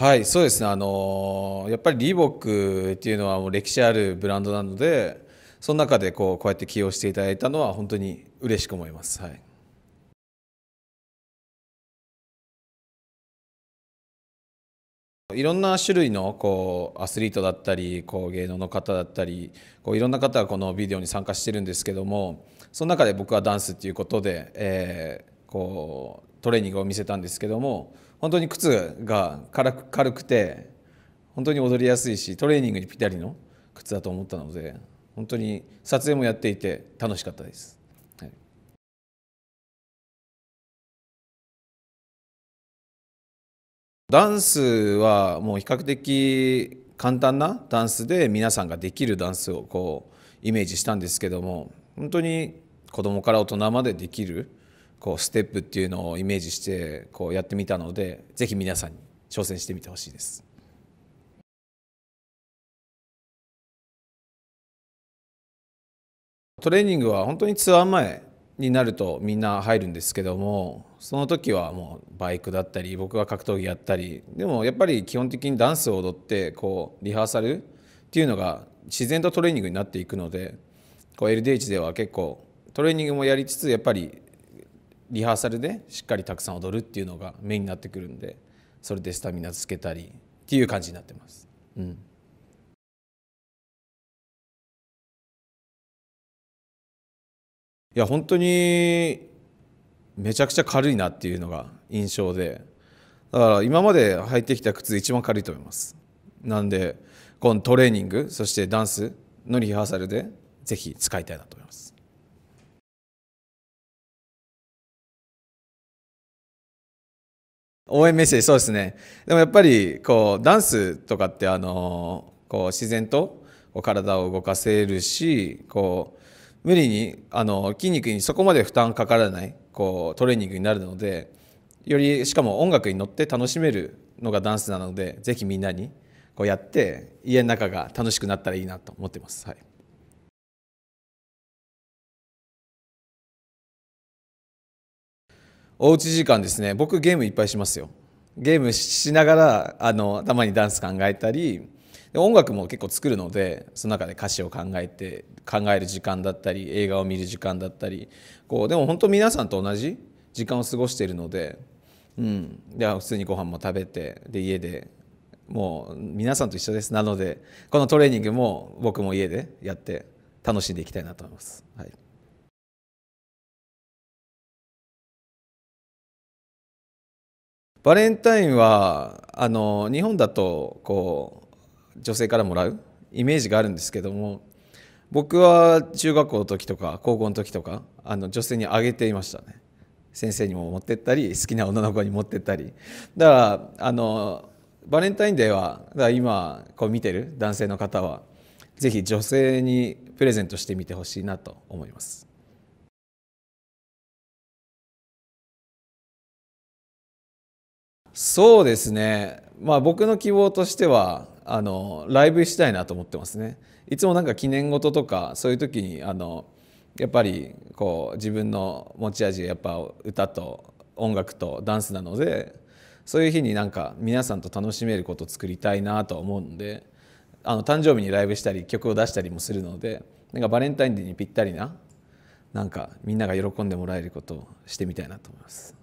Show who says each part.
Speaker 1: はい、そうですね。あのやっぱりリーボックって
Speaker 2: いうのはもう歴史あるブランドなので、その中でこうこうやって起用していただいたのは本当
Speaker 1: に嬉しく思います。はい。いろんな種類のこうアスリートだったり
Speaker 2: こう芸能の方だったりこういろんな方がこのビデオに参加してるんですけどもその中で僕はダンスっていうことで、えー、こトレーニングを見せたんですけども本当に靴が軽く軽くて本当に踊りやすいしトレーニングにぴった
Speaker 1: りの靴だと思ったので本当に撮影もやっていて楽しかったです。ダンスはもう比較的簡単なダンス
Speaker 2: で皆さんができるダンスをこうイメージしたんですけども本当に子供から大人までできるこうステップっていうのをイメージしてこうやってみたので
Speaker 1: ぜひ皆さんに挑戦してみてほしいです。トレーニングは本当にツアー前
Speaker 2: になるとみんな入るんですけどもその時はもうバイクだったり僕が格闘技やったりでもやっぱり基本的にダンスを踊ってこうリハーサルっていうのが自然とトレーニングになっていくのでこう LDH では結構トレーニングもやりつつやっぱりリハーサルでしっかりたくさん踊るっていうのがメインになってくる
Speaker 1: んでそれでスタミナつけたりっていう感じになってます。うんいや本当にめちゃくちゃ軽いなっていうのが印象で
Speaker 2: だから今まで履いてきた靴一番軽いと思いますなんでこのトレーニン
Speaker 1: グそしてダンスのリハーサルでぜひ使いたいなと思います応援メッセージ、そうですね。でもやっぱり、こう、ダンスとかって、あの、こう、自然
Speaker 2: と体を動かせるし、こう、無理に、あの、筋肉にそこまで負担かからない、こう、トレーニングになるので、より、しかも音楽に乗って楽しめるのがダンスなので、ぜひみんなに、こうやって、家の中が楽
Speaker 1: しくなったらいいなと思ってます。はい。おうち時間ですね僕ゲームいっぱいしますよ
Speaker 2: ゲームしながらあのたまにダンス考えたり音楽も結構作るのでその中で歌詞を考えて考える時間だったり映画を見る時間だったりこうでも本当皆さんと同じ時間を過ごしているので、うん、で普通にご飯も食べてで家でもう皆さんと一緒ですなのでこのトレー
Speaker 1: ニングも僕も家でやって楽しんでいきたいなと思います。はいバレンタインはあの日本だとこう女性からもらう
Speaker 2: イメージがあるんですけども僕は中学校の時とか高校の時とかあの女性にあげていましたね先生にも持ってったり好きな女の子に持ってったりだからあのバレンタインデーはだ今こう見てる男性の方
Speaker 1: は是非女性にプレゼントしてみてほしいなと思います。そうですねまあ僕の希望としてはあのライブしたいなと思
Speaker 2: ってますねいつもなんか記念事とかそういう時にあのやっぱりこう自分の持ち味がやっぱ歌と音楽とダンスなのでそういう日になんか皆さんと楽しめることを作りたいなと思うんであの誕生日にライブしたり曲を出したりもするのでなんかバレンタインデーにぴったりななんかみんなが喜んでもらえることをしてみたいなと思います。